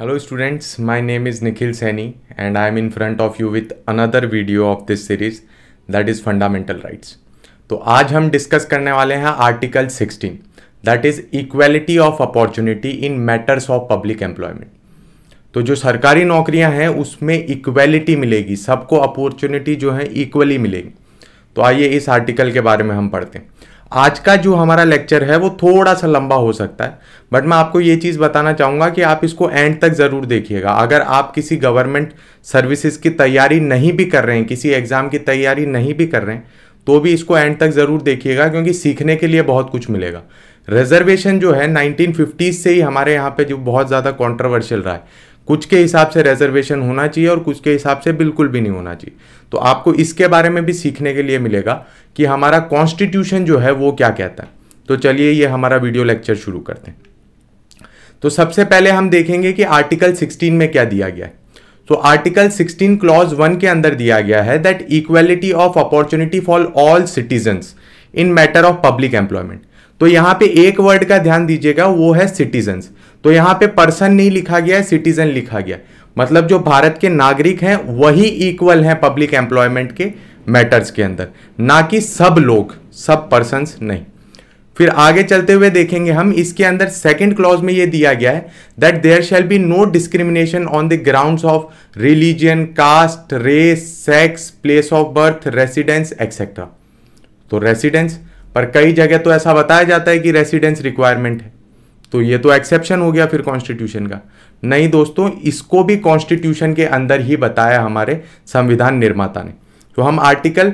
Hello students, my name is Nikhil Saini and I am in front of you with another video of this series that is fundamental rights. तो आज हम discuss करने वाले हैं article 16 that is equality of opportunity in matters of public employment तो जो सरकारी नौकरियां हैं उसमें इक्वलिटी मिलेगी सबको अपॉर्चुनिटी जो है इक्वली मिलेगी तो आइए इस आर्टिकल के बारे में हम पढ़ते हैं आज का जो हमारा लेक्चर है वो थोड़ा सा लंबा हो सकता है बट मैं आपको ये चीज़ बताना चाहूँगा कि आप इसको एंड तक ज़रूर देखिएगा अगर आप किसी गवर्नमेंट सर्विसेज की तैयारी नहीं भी कर रहे हैं किसी एग्ज़ाम की तैयारी नहीं भी कर रहे हैं तो भी इसको एंड तक ज़रूर देखिएगा क्योंकि सीखने के लिए बहुत कुछ मिलेगा रिजर्वेशन जो है नाइनटीन से ही हमारे यहाँ पर जो बहुत ज़्यादा कॉन्ट्रोवर्शियल रहा है कुछ के हिसाब से रिजर्वेशन होना चाहिए और कुछ के हिसाब से बिल्कुल भी नहीं होना चाहिए तो आपको इसके बारे में भी सीखने के लिए मिलेगा कि हमारा कॉन्स्टिट्यूशन जो है वो क्या कहता है तो चलिए ये हमारा वीडियो लेक्चर शुरू करते हैं तो सबसे पहले हम देखेंगे कि आर्टिकल 16 में क्या दिया गया है तो आर्टिकल 16 क्लॉज 1 के अंदर दिया गया है that equality of opportunity for all citizens in matter of public employment तो यहाँ पे एक वर्ड का ध्यान दीजिएगा वो है सिटीजन्स तो यहाँ पे पर्सन नहीं लिखा गया है सिटीजन लिखा गया मतलब जो भारत के नागरिक हैं वही इक्वल हैं पब्लिक एम्प्लॉयमेंट के मैटर्स के अंदर ना कि सब लोग सब पर्सन नहीं फिर आगे चलते हुए देखेंगे हम इसके अंदर सेकंड क्लॉज में ये दिया गया है that there shall be no discrimination on the ground of religion caste race sex place of birth residence etcetera तो रेसिडेंस पर कई जगह तो ऐसा बताया जाता है कि रेसिडेंस रिक्वायरमेंट है तो ये तो एक्सेप्शन हो गया फिर कॉन्स्टिट्यूशन का नहीं दोस्तों इसको भी कॉन्स्टिट्यूशन के अंदर ही बताया हमारे संविधान निर्माता ने तो हम आर्टिकल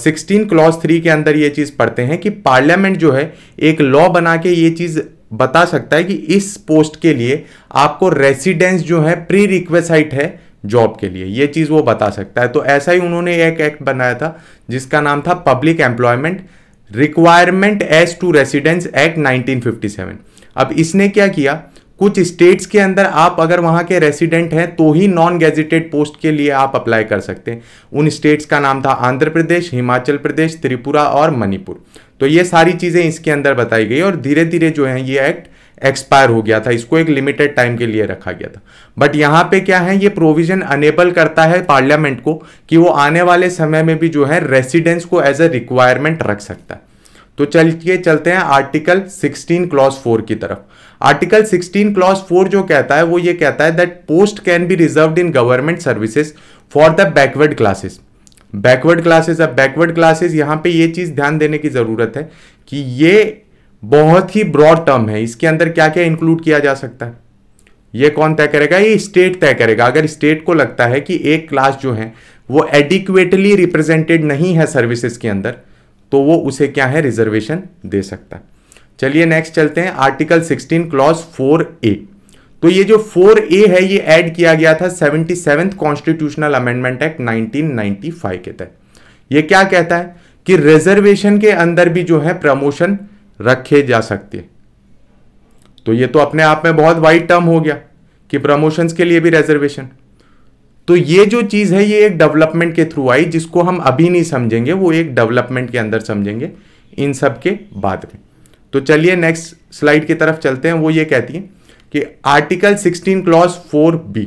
सिक्सटीन क्लॉज थ्री के अंदर ये चीज़ पढ़ते हैं कि पार्लियामेंट जो है एक लॉ बना के ये चीज़ बता सकता है कि इस पोस्ट के लिए आपको रेसिडेंस जो है प्री रिक्वेसाइट है जॉब के लिए ये चीज़ वो बता सकता है तो ऐसा ही उन्होंने एक एक्ट बनाया था जिसका नाम था public employment requirement as to residence act 1957 अब इसने क्या किया कुछ स्टेट्स के अंदर आप अगर वहाँ के रेसिडेंट हैं तो ही नॉन गेजिटेड पोस्ट के लिए आप अप्लाई कर सकते हैं उन स्टेट्स का नाम था आंध्र प्रदेश हिमाचल प्रदेश त्रिपुरा और मणिपुर तो ये सारी चीज़ें इसके अंदर बताई गई और धीरे धीरे जो है ये एक्ट एक्सपायर हो गया था इसको एक लिमिटेड टाइम के लिए रखा गया था बट यहाँ पे क्या है ये प्रोविजन अनेबल करता है पार्लियामेंट को कि वो आने वाले समय में भी जो है रेसिडेंस को एज अ रिक्वायरमेंट रख सकता है तो चलिए चलते हैं आर्टिकल 16 क्लॉज 4 की तरफ आर्टिकल 16 क्लॉज 4 जो कहता है वो ये कहता है that post can be reserve in government services for the backward classes backward classes अब बैकवर्ड क्लासेस यहां पे ये चीज़ ध्यान देने की ज़रूरत है कि ये बहुत ही ब्रॉड टर्म है इसके अंदर क्या क्या इंक्लूड किया जा सकता है ये कौन तय करेगा ये स्टेट तय करेगा अगर स्टेट को लगता है कि एक क्लास जो है वो एडिक्वेटली रिप्रेजेंटेड नहीं है सर्विसेज के अंदर तो वो उसे क्या है रिजर्वेशन दे सकता है चलिए नेक्स्ट चलते हैं आर्टिकल 16 क्लॉज ए तो ये जो ए है ये ऐड किया गया था seventy seventh constitutional amendment act 1995 के तहत ये क्या कहता है कि रिजर्वेशन के अंदर भी जो है प्रमोशन रखे जा सकते हैं तो ये तो अपने आप में बहुत वाइड टर्म हो गया कि प्रमोशंस के लिए भी रिजर्वेशन तो ये जो चीज़ है ये एक डेवलपमेंट के थ्रू आई जिसको हम अभी नहीं समझेंगे वो एक डेवलपमेंट के अंदर समझेंगे इन सब के बाद में तो चलिए नेक्स्ट स्लाइड की तरफ चलते हैं वो ये कहती है कि आर्टिकल 16 क्लॉज 4 बी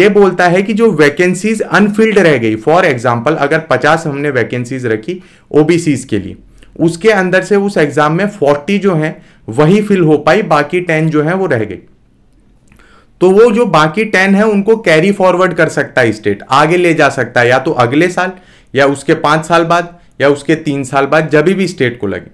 ये बोलता है कि जो वैकेंसीज अनफिल्ड रह गई फॉर एग्जाम्पल अगर 50 हमने वैकेंसीज रखी ओबीसीज के लिए उसके अंदर से उस एग्जाम में 40 जो हैं वही फिल हो पाई बाकी 10 जो हैं वो रह गई तो वो जो बाकी टेन है उनको कैरी फॉरवर्ड कर सकता है स्टेट आगे ले जा सकता है या तो अगले साल या उसके पांच साल बाद या उसके तीन साल बाद जब भी स्टेट को लगे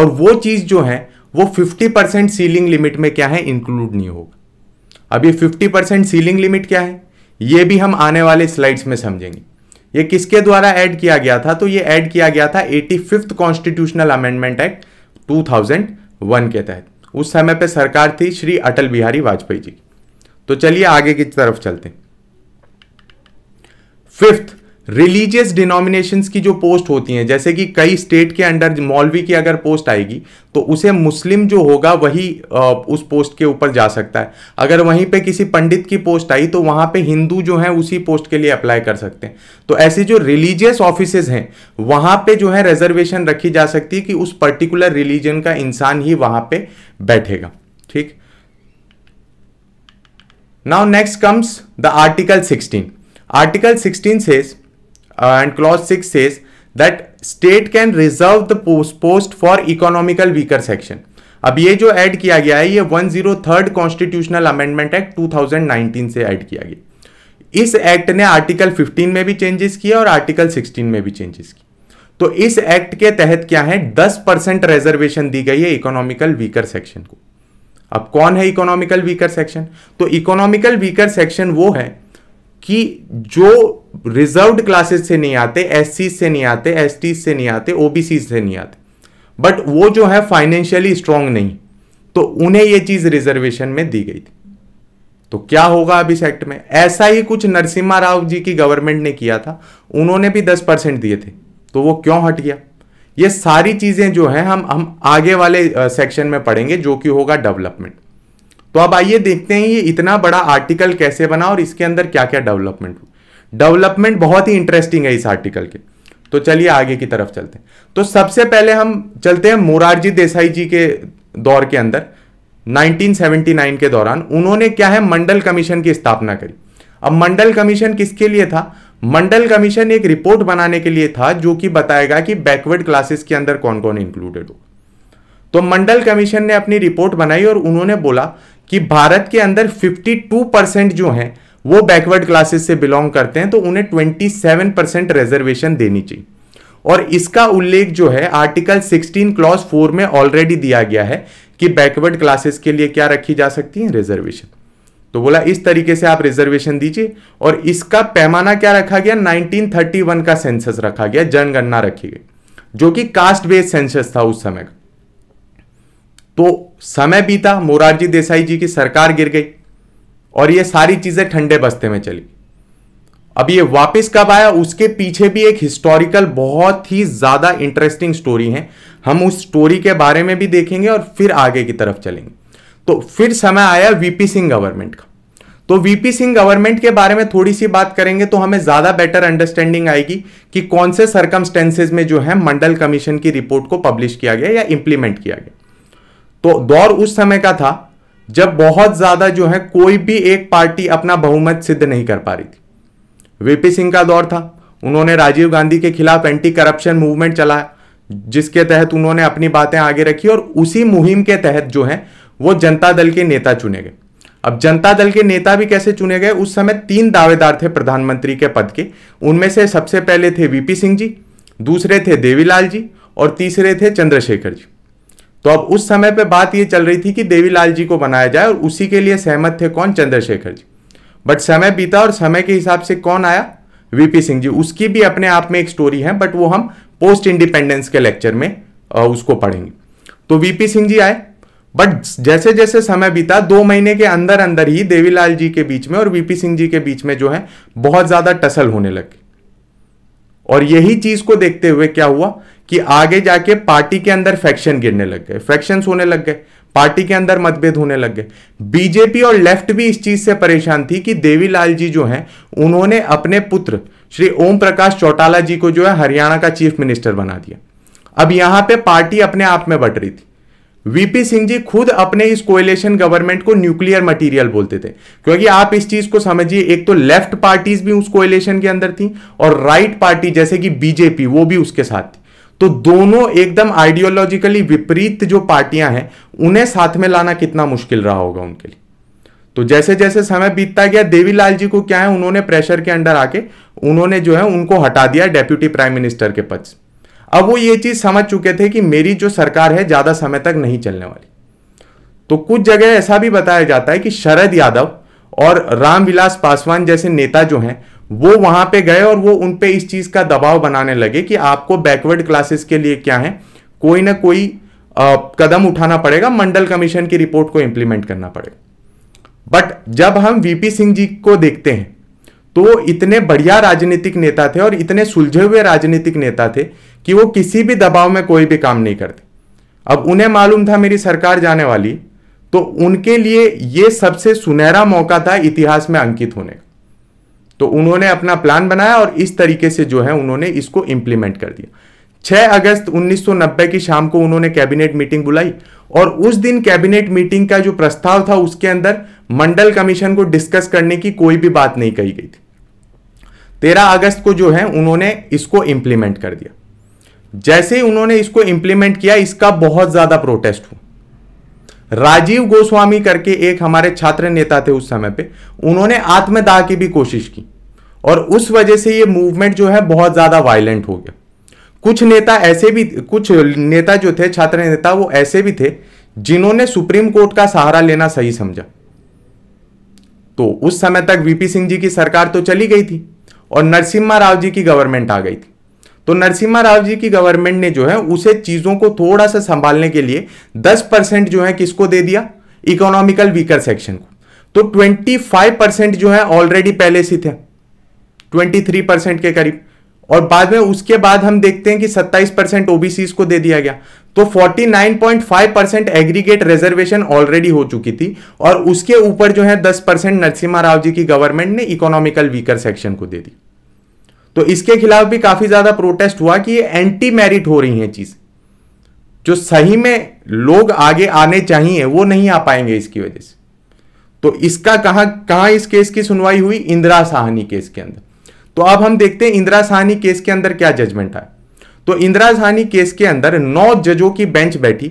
और वो चीज़ जो है वो 50 परसेंट सीलिंग लिमिट में क्या है इंक्लूड नहीं होगा अब ये 50 परसेंट सीलिंग लिमिट क्या है ये भी हम आने वाले स्लाइड्स में समझेंगे ये किसके द्वारा ऐड किया गया था तो ये ऐड किया गया था eighty fifth constitutional amendment act one के तहत उस समय पे सरकार थी श्री अटल बिहारी वाजपेयी जी की तो चलिए आगे की तरफ चलते फिफ्थ रिलीजियस डिनोमिनेशन की जो पोस्ट होती हैं जैसे कि कई स्टेट के अंडर मौलवी की अगर पोस्ट आएगी तो उसे मुस्लिम जो होगा वही उस पोस्ट के ऊपर जा सकता है अगर वहीं पे किसी पंडित की पोस्ट आई तो वहां पे हिंदू जो है उसी पोस्ट के लिए अप्लाई कर सकते हैं तो ऐसे जो रिलीजियस ऑफिसेज हैं वहां पे जो है रिजर्वेशन रखी जा सकती है कि उस पर्टिकुलर रिलीजन का इंसान ही वहां पे बैठेगा ठीक है Now next comes the Article 16. Article 16 says uh, and clause 6 says that state can reserve the post, post for economical weaker section. अब ये जो ऐड किया गया है ये 103 कॉन्स्टिट्यूशनल अमेंडमेंट एक्ट 2019 से ऐड किया गया इस एक्ट ने आर्टिकल 15 में भी चेंजेस किए और आर्टिकल 16 में भी चेंजेस किए तो इस एक्ट के तहत क्या है 10 परसेंट रिजर्वेशन दी गई है इकोनॉमिकल वीकर सेक्शन को अब कौन है इकोनॉमिकल वीकर सेक्शन तो इकोनॉमिकल वीकर सेक्शन वो है कि जो रिजर्व क्लासेस से नहीं आते एस से नहीं आते एस से नहीं आते ओबीसी से नहीं आते बट वो जो है फाइनेंशियली स्ट्रांग नहीं तो उन्हें ये चीज रिजर्वेशन में दी गई थी तो क्या होगा अब इस एक्ट में ऐसा ही कुछ नरसिम्हा राव जी की गवर्नमेंट ने किया था उन्होंने भी दस परसेंट दिए थे तो वो क्यों हट गया ये सारी चीज़ें जो है हम हम आगे वाले सेक्शन में पढ़ेंगे जो कि होगा डेवलपमेंट तो अब आइए देखते हैं ये इतना बड़ा आर्टिकल कैसे बना और इसके अंदर क्या क्या डेवलपमेंट डेवलपमेंट बहुत ही इंटरेस्टिंग है इस आर्टिकल के तो चलिए आगे की तरफ चलते हैं तो सबसे पहले हम चलते हैं मोरारजी देसाई जी के दौर के अंदर 1979 के दौरान उन्होंने क्या है मंडल कमीशन की स्थापना करी अब मंडल कमीशन किसके लिए था मंडल कमीशन एक रिपोर्ट बनाने के लिए था जो कि बताएगा कि बैकवर्ड क्लासेस के अंदर कौन कौन इंक्लूडेड हो तो मंडल कमीशन ने अपनी रिपोर्ट बनाई और उन्होंने बोला कि भारत के अंदर 52 परसेंट जो हैं वो बैकवर्ड क्लासेस से बिलोंग करते हैं तो उन्हें 27 परसेंट रिजर्वेशन देनी चाहिए और इसका उल्लेख जो है आर्टिकल 16 क्लॉज 4 में ऑलरेडी दिया गया है कि बैकवर्ड क्लासेस के लिए क्या रखी जा सकती है रिजर्वेशन तो बोला इस तरीके से आप रिजर्वेशन दीजिए और इसका पैमाना क्या रखा गया 1931 का सेंसस रखा गया जनगणना रखी गई जो कि कास्ट बेस्ड सेंसस था उस समय का तो समय बीता मोरारजी देसाई जी की सरकार गिर गई और ये सारी चीजें ठंडे बस्ते में चली अब ये वापस कब आया उसके पीछे भी एक हिस्टोरिकल बहुत ही ज्यादा इंटरेस्टिंग स्टोरी है हम उस स्टोरी के बारे में भी देखेंगे और फिर आगे की तरफ चलेंगे तो फिर समय आया वीपी सिंह गवर्नमेंट का तो वीपी सिंह गवर्नमेंट के बारे में थोड़ी सी बात करेंगे तो हमें ज़्यादा बेटर अंडरस्टैंडिंग आएगी कि कौन से सर्कमस्टेंसेज में जो है मंडल कमीशन की रिपोर्ट को पब्लिश किया गया या इंप्लीमेंट किया गया तो दौर उस समय का था जब बहुत ज़्यादा जो है कोई भी एक पार्टी अपना बहुमत सिद्ध नहीं कर पा रही थी वीपी सिंह का दौर था उन्होंने राजीव गांधी के खिलाफ एंटी करप्शन मूवमेंट चलाया जिसके तहत उन्होंने अपनी बातें आगे रखी और उसी मुहिम के तहत जो है वो जनता दल के नेता चुने गए अब जनता दल के नेता भी कैसे चुने गए उस समय तीन दावेदार थे प्रधानमंत्री के पद के उनमें से सबसे पहले थे वीपी सिंह जी दूसरे थे देवीलाल जी और तीसरे थे चंद्रशेखर जी तो अब उस समय पे बात ये चल रही थी कि देवीलाल जी को बनाया जाए और उसी के लिए सहमत थे कौन चंद्रशेखर जी बट समय बीता और समय के हिसाब से कौन आया वीपी सिंह जी उसकी भी अपने आप में एक स्टोरी है बट वो हम पोस्ट इंडिपेंडेंस के लेक्चर में उसको पढ़ेंगे तो वीपी सिंह जी आए बट जैसे जैसे समय बीता दो महीने के अंदर अंदर ही देवीलाल जी के बीच में और वीपी सिंह जी के बीच में जो है बहुत ज्यादा टसल होने लगी और यही चीज को देखते हुए क्या हुआ कि आगे जाके पार्टी के अंदर फैक्शन गिरने लग गए फैक्शन होने लग गए पार्टी के अंदर मतभेद होने लग गए बीजेपी और लेफ्ट भी इस चीज से परेशान थी कि देवीलाल जी जो हैं उन्होंने अपने पुत्र श्री ओम प्रकाश चौटाला जी को जो है हरियाणा का चीफ मिनिस्टर बना दिया अब यहां पे पार्टी अपने आप में बट रही थी वीपी सिंह जी खुद अपने इस कोएलेशन गवर्नमेंट को न्यूक्लियर मटेरियल बोलते थे क्योंकि आप इस चीज को समझिए एक तो लेफ्ट पार्टीज भी उस कोएलेशन के अंदर थी और राइट पार्टी जैसे कि बीजेपी वो भी उसके साथ थी तो दोनों एकदम आइडियोलॉजिकली विपरीत जो पार्टियां हैं उन्हें साथ में लाना कितना मुश्किल रहा होगा उनके लिए तो जैसे जैसे समय बीतता गया देवीलाल जी को क्या है उन्होंने प्रेशर के अंडर आके उन्होंने जो है उनको हटा दिया डेप्यूटी प्राइम मिनिस्टर के पद से अब वो ये चीज़ समझ चुके थे कि मेरी जो सरकार है ज़्यादा समय तक नहीं चलने वाली तो कुछ जगह ऐसा भी बताया जाता है कि शरद यादव और रामविलास पासवान जैसे नेता जो हैं वो वहां पे गए और वो उन पे इस चीज का दबाव बनाने लगे कि आपको बैकवर्ड क्लासेस के लिए क्या है कोई ना कोई आ, कदम उठाना पड़ेगा मंडल कमीशन की रिपोर्ट को इंप्लीमेंट करना पड़ेगा बट जब हम वीपी सिंह जी को देखते हैं तो इतने बढ़िया राजनीतिक नेता थे और इतने सुलझे हुए राजनीतिक नेता थे कि वो किसी भी दबाव में कोई भी काम नहीं करते अब उन्हें मालूम था मेरी सरकार जाने वाली तो उनके लिए ये सबसे सुनहरा मौका था इतिहास में अंकित होने का तो उन्होंने अपना प्लान बनाया और इस तरीके से जो है उन्होंने इसको इंप्लीमेंट कर दिया 6 अगस्त 1990 की शाम को उन्होंने कैबिनेट मीटिंग बुलाई और उस दिन कैबिनेट मीटिंग का जो प्रस्ताव था उसके अंदर मंडल कमीशन को डिस्कस करने की कोई भी बात नहीं कही गई थी तेरह अगस्त को जो है उन्होंने इसको इंप्लीमेंट कर दिया जैसे ही उन्होंने इसको इंप्लीमेंट किया इसका बहुत ज्यादा प्रोटेस्ट हुआ राजीव गोस्वामी करके एक हमारे छात्र नेता थे उस समय पे उन्होंने आत्मदाह की भी कोशिश की और उस वजह से ये मूवमेंट जो है बहुत ज्यादा वायलेंट हो गया कुछ नेता ऐसे भी कुछ नेता जो थे छात्र नेता वो ऐसे भी थे जिन्होंने सुप्रीम कोर्ट का सहारा लेना सही समझा तो उस समय तक वीपी सिंह जी की सरकार तो चली गई थी और नरसिम्हा राव जी की गवर्नमेंट आ गई थी तो नरसिम्हा राव जी की गवर्नमेंट ने जो है उसे चीज़ों को थोड़ा सा संभालने के लिए 10 परसेंट जो है किसको दे दिया इकोनॉमिकल वीकर सेक्शन को तो 25 परसेंट जो है ऑलरेडी पहले से थे 23 परसेंट के करीब और बाद में उसके बाद हम देखते हैं कि 27 परसेंट ओबीसी को दे दिया गया तो 49.5 परसेंट एग्रीगेट रिजर्वेशन ऑलरेडी हो चुकी थी और उसके ऊपर जो है 10 परसेंट नरसिम्हा राव जी की गवर्नमेंट ने इकोनॉमिकल वीकर सेक्शन को दे दी तो इसके खिलाफ भी काफ़ी ज़्यादा प्रोटेस्ट हुआ कि ये एंटी मैरिट हो रही है चीज़ जो सही में लोग आगे आने चाहिए वो नहीं आ पाएंगे इसकी वजह से तो इसका कहां कहां इस केस की सुनवाई हुई इंदिरा साहनी केस के अंदर तो अब हम देखते हैं इंदिरा साहनी केस के अंदर क्या जजमेंट आया तो इंदिरा साहनी केस के अंदर नौ जजों की बेंच बैठी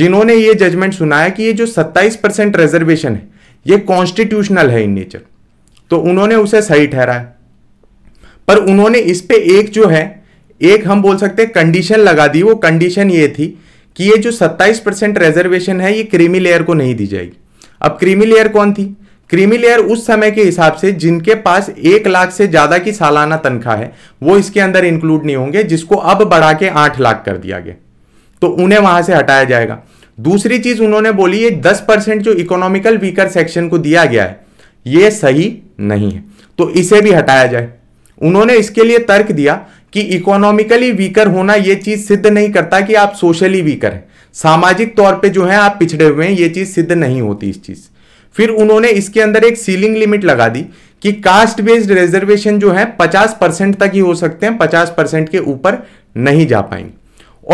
जिन्होंने ये जजमेंट सुनाया कि ये जो 27 परसेंट रिजर्वेशन है ये कॉन्स्टिट्यूशनल है इन नेचर तो उन्होंने उसे सही ठहराया पर उन्होंने इस पे एक जो है एक हम बोल सकते हैं कंडीशन लगा दी वो कंडीशन ये थी कि ये जो 27 परसेंट रिजर्वेशन है ये क्रीमी लेयर को नहीं दी जाएगी अब क्रीमी लेयर कौन थी क्रीमी लेयर उस समय के हिसाब से जिनके पास एक लाख से ज़्यादा की सालाना तनख्वाह है वो इसके अंदर इंक्लूड नहीं होंगे जिसको अब बढ़ा के आठ लाख कर दिया गया तो उन्हें वहां से हटाया जाएगा दूसरी चीज़ उन्होंने बोली ये दस परसेंट जो इकोनॉमिकल वीकर सेक्शन को दिया गया है ये सही नहीं है तो इसे भी हटाया जाए उन्होंने इसके लिए तर्क दिया कि इकोनॉमिकली वीकर होना यह चीज सिद्ध नहीं करता कि आप सोशली वीकर हैं सामाजिक तौर पे जो है आप पिछड़े हुए हैं यह चीज सिद्ध नहीं होती इस चीज फिर उन्होंने इसके अंदर एक सीलिंग लिमिट लगा दी कि कास्ट बेस्ड रिजर्वेशन जो है 50 परसेंट तक ही हो सकते हैं 50 परसेंट के ऊपर नहीं जा पाएंगे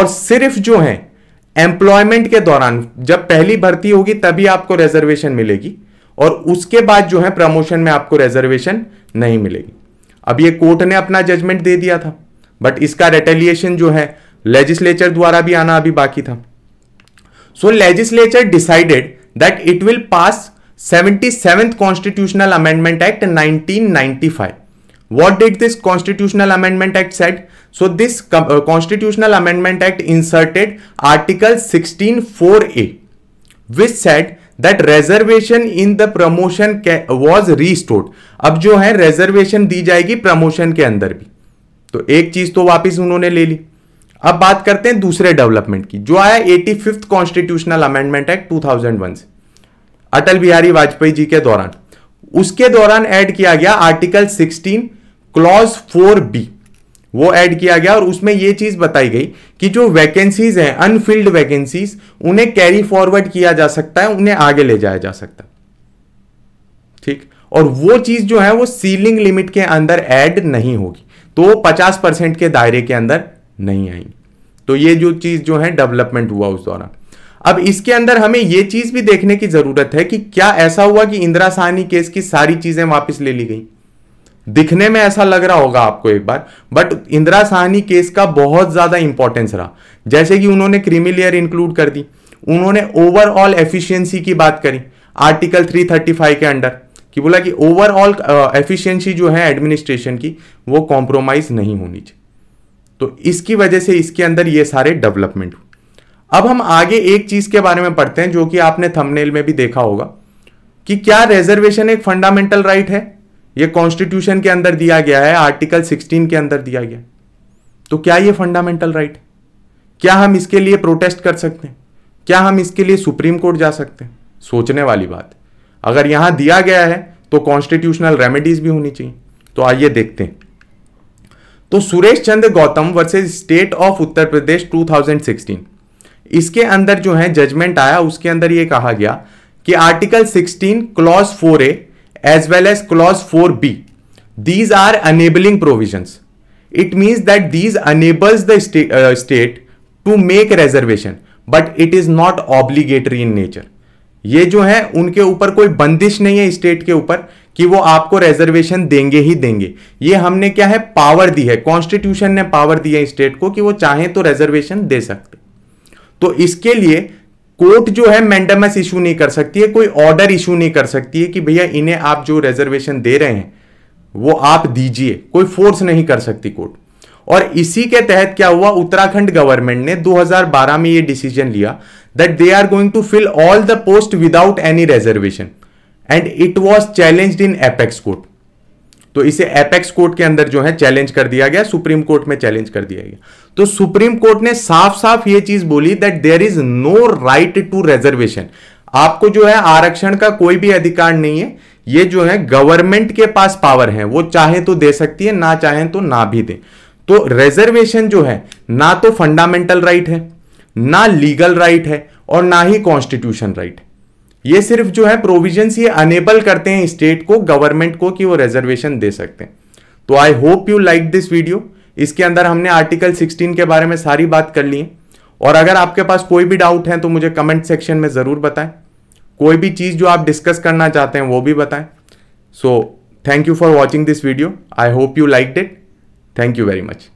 और सिर्फ जो है एम्प्लॉयमेंट के दौरान जब पहली भर्ती होगी तभी आपको रिजर्वेशन मिलेगी और उसके बाद जो है प्रमोशन में आपको रिजर्वेशन नहीं मिलेगी अब ये कोर्ट ने अपना जजमेंट दे दिया था बट इसका रेटेलिएशन जो है लेजिस्लेचर द्वारा भी आना अभी बाकी था so legislature decided that it will pass seventy seventh constitutional amendment act nineteen ninety five what did this constitutional amendment act set so this constitutional amendment act inserted article sixteen four A which said that reservation in the promotion was restored अब जो है reservation दी जाएगी promotion के अंदर भी तो एक चीज तो वापिस उन्होंने ले ली अब बात करते हैं दूसरे डेवलपमेंट की जो आया eighty fifth constitutional amendment act two thousand one से अटल बिहारी वाजपेयी जी के दौरान उसके दौरान ऐड किया गया article sixteen clause four B वो ऐड किया गया और उसमें ये चीज़ बताई गई कि जो वैकेंसीज हैं अनफिल्ड वैकेंसीज उन्हें कैरी फॉरवर्ड किया जा सकता है उन्हें आगे ले जाया जा सकता है ठीक और वो चीज़ जो है वो सीलिंग लिमिट के अंदर ऐड नहीं होगी तो वो पचास परसेंट के दायरे के अंदर नहीं आएंगी तो ये जो चीज़ जो है डेवलपमेंट हुआ उस दौरान अब इसके अंदर हमें यह चीज़ भी देखने की ज़रूरत है कि क्या ऐसा हुआ कि इंदिरा साहनी केस की सारी चीज़ें वापस ले ली गई दिखने में ऐसा लग रहा होगा आपको एक बार बट इंदिरा साहनी केस का बहुत ज़्यादा इंपॉर्टेंस रहा जैसे कि उन्होंने क्रिमिलियर इंक्लूड कर दी उन्होंने ओवरऑल एफिशिएंसी की बात करी आर्टिकल 335 के अंडर कि बोला कि ओवरऑल एफिशिएंसी जो है एडमिनिस्ट्रेशन की वो कॉम्प्रोमाइज़ नहीं होनी चाहिए तो इसकी वजह से इसके अंदर ये सारे डेवलपमेंट हुए अब हम आगे एक चीज़ के बारे में पढ़ते हैं जो कि आपने थंबनेल में भी देखा होगा कि क्या रिजर्वेशन एक फंडामेंटल राइट right है ये कॉन्स्टिट्यूशन के अंदर दिया गया है आर्टिकल 16 के अंदर दिया गया तो क्या ये फंडामेंटल राइट right? क्या हम इसके लिए प्रोटेस्ट कर सकते हैं क्या हम इसके लिए सुप्रीम कोर्ट जा सकते हैं सोचने वाली बात अगर यहां दिया गया है तो कॉन्स्टिट्यूशनल रेमेडीज भी होनी चाहिए तो आइए देखते हैं तो Suresh Chandra Gautam versus state of Uttar Pradesh 2016 इसके अंदर जो है जजमेंट आया उसके अंदर यह कहा गया कि article 16 clause 4 A as well as clause four B these are enabling it it means that these enables the state to make reservation but it is not obligatory in nature ये जो है उनके ऊपर कोई बंदिश नहीं है स्टेट के ऊपर कि वो आपको रिजर्वेशन देंगे ही देंगे ये हमने क्या है पावर दी है कॉन्स्टिट्यूशन ने पावर दी है स्टेट को कि वो चाहे तो रिजर्वेशन दे सकते तो इसके लिए कोर्ट जो है मैंडमस इशू नहीं कर सकती है कोई ऑर्डर इशू नहीं कर सकती है कि भैया इन्हें आप जो रिजर्वेशन दे रहे हैं वो आप दीजिए कोई फोर्स नहीं कर सकती कोर्ट और इसी के तहत क्या हुआ उत्तराखंड गवर्नमेंट ने 2012 में ये डिसीजन लिया that they are going to fill all the post without any reservation and it was challenge in apex court तो इसे एपेक्स कोर्ट के अंदर जो है चैलेंज कर दिया गया सुप्रीम कोर्ट में चैलेंज कर दिया गया तो सुप्रीम कोर्ट ने साफ साफ ये चीज बोली that there is no right to reservation आपको जो है आरक्षण का कोई भी अधिकार नहीं है ये जो है गवर्नमेंट के पास पावर है वो चाहे तो दे सकती है ना चाहे तो ना भी दे तो रिजर्वेशन जो है ना तो फंडामेंटल राइट है ना लीगल राइट है और ना ही कॉन्स्टिट्यूशन राइट ये सिर्फ जो है प्रोविजन ये अनेबल करते हैं स्टेट को गवर्नमेंट को कि वो रिजर्वेशन दे सकते हैं तो I hope you like this video इसके अंदर हमने आर्टिकल 16 के बारे में सारी बात कर ली है और अगर आपके पास कोई भी डाउट है तो मुझे कमेंट सेक्शन में ज़रूर बताएं कोई भी चीज़ जो आप डिस्कस करना चाहते हैं वो भी बताएं so thank you for watching this video I hope you like it thank you very much